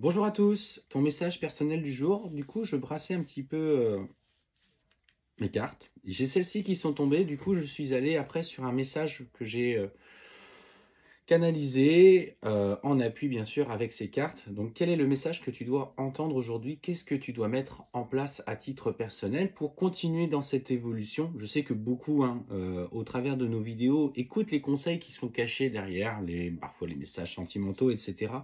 Bonjour à tous, ton message personnel du jour. Du coup, je brassais un petit peu euh, mes cartes. J'ai celles-ci qui sont tombées. Du coup, je suis allé après sur un message que j'ai euh, canalisé euh, en appui, bien sûr, avec ces cartes. Donc, quel est le message que tu dois entendre aujourd'hui Qu'est-ce que tu dois mettre en place à titre personnel pour continuer dans cette évolution Je sais que beaucoup, hein, au travers de nos vidéos, écoutent les conseils qui sont cachés derrière, les, parfois les messages sentimentaux, etc.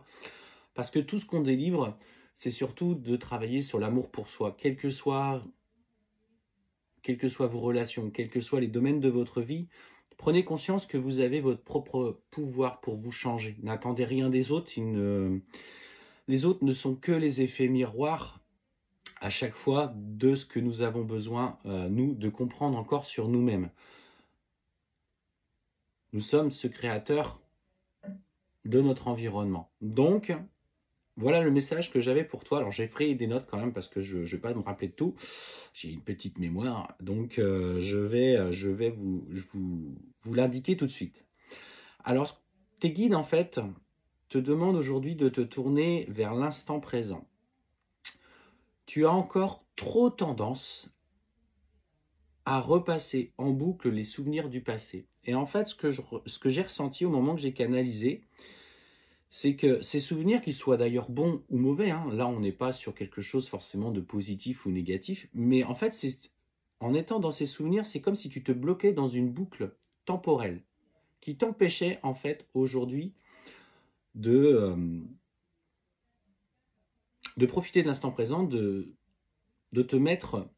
Parce que tout ce qu'on délivre, c'est surtout de travailler sur l'amour pour soi, quelles que soient vos relations, quels que soient les domaines de votre vie, prenez conscience que vous avez votre propre pouvoir pour vous changer. N'attendez rien des autres. Les autres ne sont que les effets miroirs à chaque fois de ce que nous avons besoin, euh, nous, de comprendre encore sur nous-mêmes. Nous sommes ce créateur de notre environnement. Donc, voilà le message que j'avais pour toi. Alors j'ai pris des notes quand même parce que je ne vais pas me rappeler de tout. J'ai une petite mémoire, donc euh, je vais, euh, je vais vous, vous, vous l'indiquer tout de suite. Alors tes guides en fait te demandent aujourd'hui de te tourner vers l'instant présent. Tu as encore trop tendance à repasser en boucle les souvenirs du passé. Et en fait, ce que j'ai ressenti au moment que j'ai canalisé, c'est que ces souvenirs, qu'ils soient d'ailleurs bons ou mauvais, hein, là on n'est pas sur quelque chose forcément de positif ou négatif, mais en fait, en étant dans ces souvenirs, c'est comme si tu te bloquais dans une boucle temporelle qui t'empêchait en fait aujourd'hui de, euh, de profiter de l'instant présent, de, de te mettre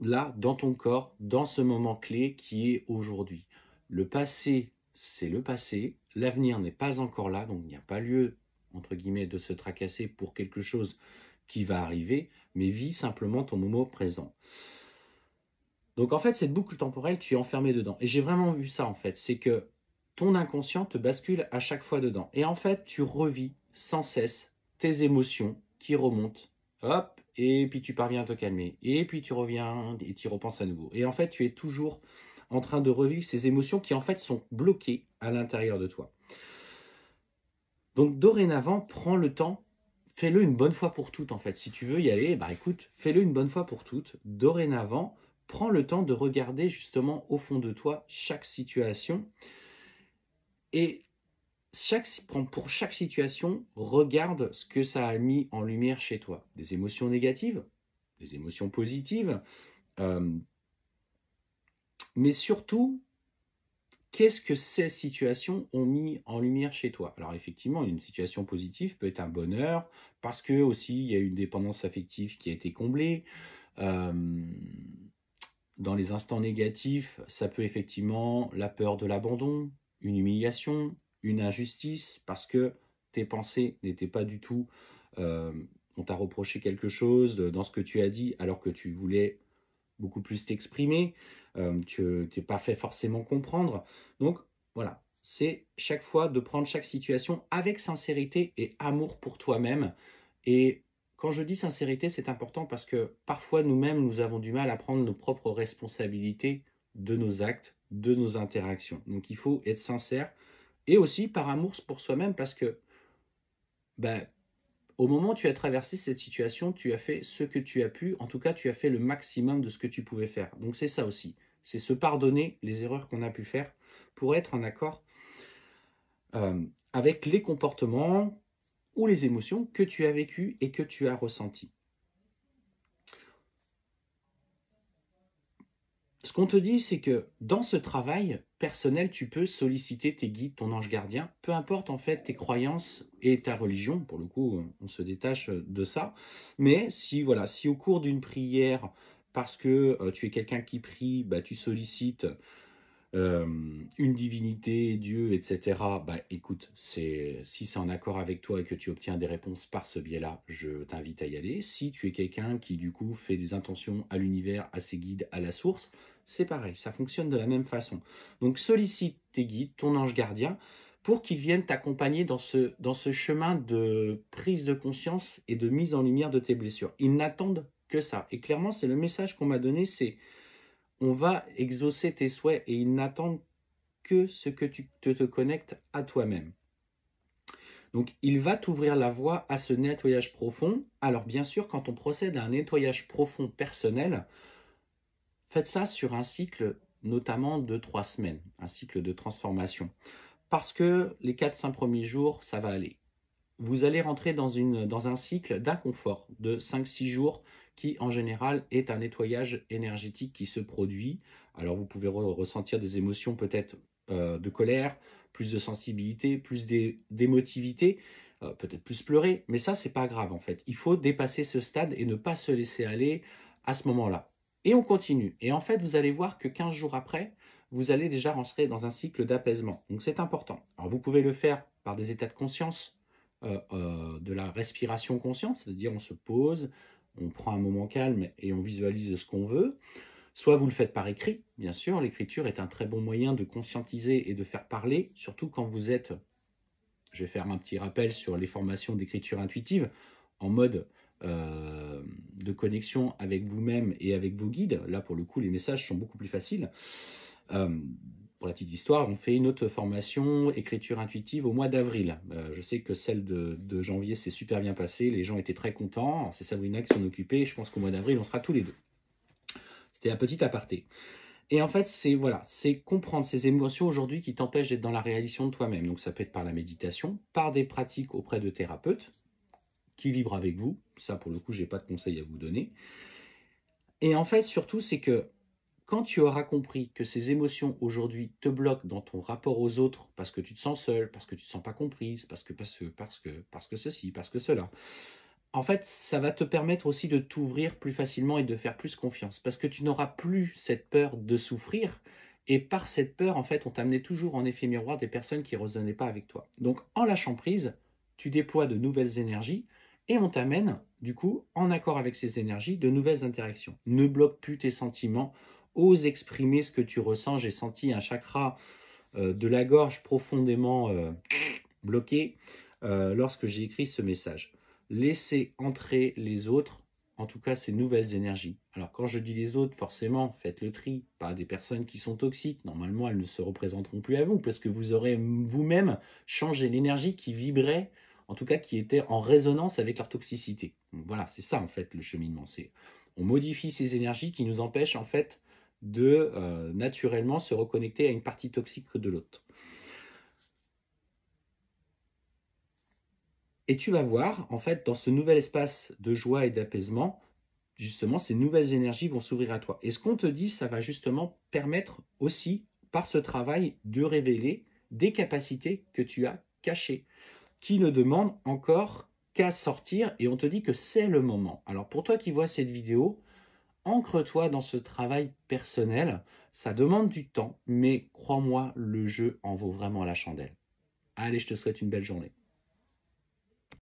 là, dans ton corps, dans ce moment clé qui est aujourd'hui. Le passé, c'est le passé, l'avenir n'est pas encore là, donc il n'y a pas lieu, entre guillemets, de se tracasser pour quelque chose qui va arriver, mais vis simplement ton moment présent. Donc en fait, cette boucle temporelle, tu es enfermé dedans. Et j'ai vraiment vu ça en fait, c'est que ton inconscient te bascule à chaque fois dedans. Et en fait, tu revis sans cesse tes émotions qui remontent. Hop, et puis tu parviens à te calmer. Et puis tu reviens et tu repenses à nouveau. Et en fait, tu es toujours en train de revivre ces émotions qui en fait sont bloquées à l'intérieur de toi. Donc dorénavant, prends le temps, fais-le une bonne fois pour toutes en fait. Si tu veux y aller, bah écoute, fais-le une bonne fois pour toutes. Dorénavant, prends le temps de regarder justement au fond de toi chaque situation et chaque, pour chaque situation, regarde ce que ça a mis en lumière chez toi. Des émotions négatives, des émotions positives, euh, mais surtout, qu'est-ce que ces situations ont mis en lumière chez toi Alors effectivement, une situation positive peut être un bonheur, parce que aussi il y a une dépendance affective qui a été comblée. dans les instants négatifs, ça peut effectivement la peur de l'abandon, une humiliation, une injustice, parce que tes pensées n'étaient pas du tout... on t'a reproché quelque chose dans ce que tu as dit alors que tu voulais beaucoup plus t'exprimer, tu euh, que t'es pas fait forcément comprendre. Donc voilà, c'est chaque fois de prendre chaque situation avec sincérité et amour pour toi-même. Et quand je dis sincérité, c'est important parce que parfois nous-mêmes, nous avons du mal à prendre nos propres responsabilités de nos actes, de nos interactions. Donc il faut être sincère et aussi par amour pour soi-même parce que ben, au moment où tu as traversé cette situation, tu as fait ce que tu as pu, en tout cas tu as fait le maximum de ce que tu pouvais faire. Donc c'est ça aussi, c'est se pardonner les erreurs qu'on a pu faire pour être en accord euh, avec les comportements ou les émotions que tu as vécues et que tu as ressenties. ce qu'on te dit, c'est que dans ce travail personnel, tu peux solliciter tes guides, ton ange gardien, peu importe en fait tes croyances et ta religion. Pour le coup, on se détache euh, de ça. Mais si voilà, si au cours d'une prière, parce que euh, tu es quelqu'un qui prie, bah, tu sollicites euh, une divinité, Dieu, etc., bah écoute, c'est si c'est en accord avec toi et que tu obtiens des réponses par ce biais-là, je t'invite à y aller. Si tu es quelqu'un qui du coup fait des intentions à l'univers, à ses guides, à la source, c'est pareil, ça fonctionne de la même façon. Donc sollicite tes guides, ton ange gardien, pour qu'ils viennent t'accompagner dans ce, dans ce chemin de prise de conscience et de mise en lumière de tes blessures. Ils n'attendent que ça. Et clairement, c'est le message qu'on m'a donné, c'est on va exaucer tes souhaits et ils n'attendent que ce que tu te, connectes à toi-même. Donc il va t'ouvrir la voie à ce nettoyage profond. Alors bien sûr, quand on procède à un nettoyage profond personnel, faites ça sur un cycle notamment de trois semaines, un cycle de transformation. Parce que les quatre, cinq premiers jours, ça va aller. Vous allez rentrer dans, une, dans un cycle d'inconfort de 5-6 jours qui en général est un nettoyage énergétique qui se produit. Alors vous pouvez ressentir des émotions peut-être euh, de colère, plus de sensibilité, plus d'émotivité, euh, peut-être plus pleurer, mais ça c'est pas grave en fait. Il faut dépasser ce stade et ne pas se laisser aller à ce moment-là. Et on continue. Et en fait, vous allez voir que 15 jours après, vous allez déjà rentrer dans un cycle d'apaisement. Donc c'est important. Alors vous pouvez le faire par des états de conscience, euh, de la respiration consciente, c'est-à-dire on se pose, on prend un moment calme et on visualise ce qu'on veut. Soit vous le faites par écrit, bien sûr, l'écriture est un très bon moyen de conscientiser et de faire parler, surtout quand vous êtes, je vais faire un petit rappel sur les formations d'écriture intuitive, en mode euh, de connexion avec vous-même et avec vos guides. Là, pour le coup, les messages sont beaucoup plus faciles. Euh, pour la petite histoire, on fait une autre formation écriture intuitive au mois d'avril. Euh, je sais que celle de, de janvier s'est super bien passée, les gens étaient très contents. C'est Sabrina qui s'en occupait. Je pense qu'au mois d'avril, on sera tous les deux. C'était un petit aparté. Et en fait, c'est voilà, c'est comprendre ces émotions aujourd'hui qui t'empêchent d'être dans la réalisation de toi-même. Donc ça peut être par la méditation, par des pratiques auprès de thérapeutes qui vibrent avec vous. Ça, pour le coup, j'ai pas de conseils à vous donner. Et en fait, surtout, c'est que quand tu auras compris que ces émotions aujourd'hui te bloquent dans ton rapport aux autres parce que tu te sens seul, parce que tu te sens pas comprise, parce que parce que parce que ceci, parce que cela. En fait, ça va te permettre aussi de t'ouvrir plus facilement et de faire plus confiance parce que tu n'auras plus cette peur de souffrir et par cette peur en fait, on t'amenait toujours en effet miroir des personnes qui ne résonnaient pas avec toi. Donc en lâchant prise, tu déploies de nouvelles énergies et on t'amène du coup en accord avec ces énergies de nouvelles interactions. Ne bloque plus tes sentiments ose exprimer ce que tu ressens. J'ai senti un chakra euh, de la gorge profondément euh, bloqué euh, lorsque j'ai écrit ce message. Laissez entrer les autres, en tout cas ces nouvelles énergies. Alors quand je dis les autres, forcément, faites le tri, pas des personnes qui sont toxiques. Normalement, elles ne se représenteront plus à vous parce que vous aurez vous-même changé l'énergie qui vibrait, en tout cas qui était en résonance avec leur toxicité. voilà, c'est ça en fait le cheminement. on modifie ces énergies qui nous empêchent en fait de euh, naturellement se reconnecter à une partie toxique de l'autre. Et tu vas voir, en fait, dans ce nouvel espace de joie et d'apaisement, justement, ces nouvelles énergies vont s'ouvrir à toi. Et ce qu'on te dit, ça va justement permettre aussi, par ce travail, de révéler des capacités que tu as cachées, qui ne demandent encore qu'à sortir. Et on te dit que c'est le moment. Alors pour toi qui vois cette vidéo, ancre-toi dans ce travail personnel. Ça demande du temps, mais crois-moi, le jeu en vaut vraiment la chandelle. Allez, je te souhaite une belle journée.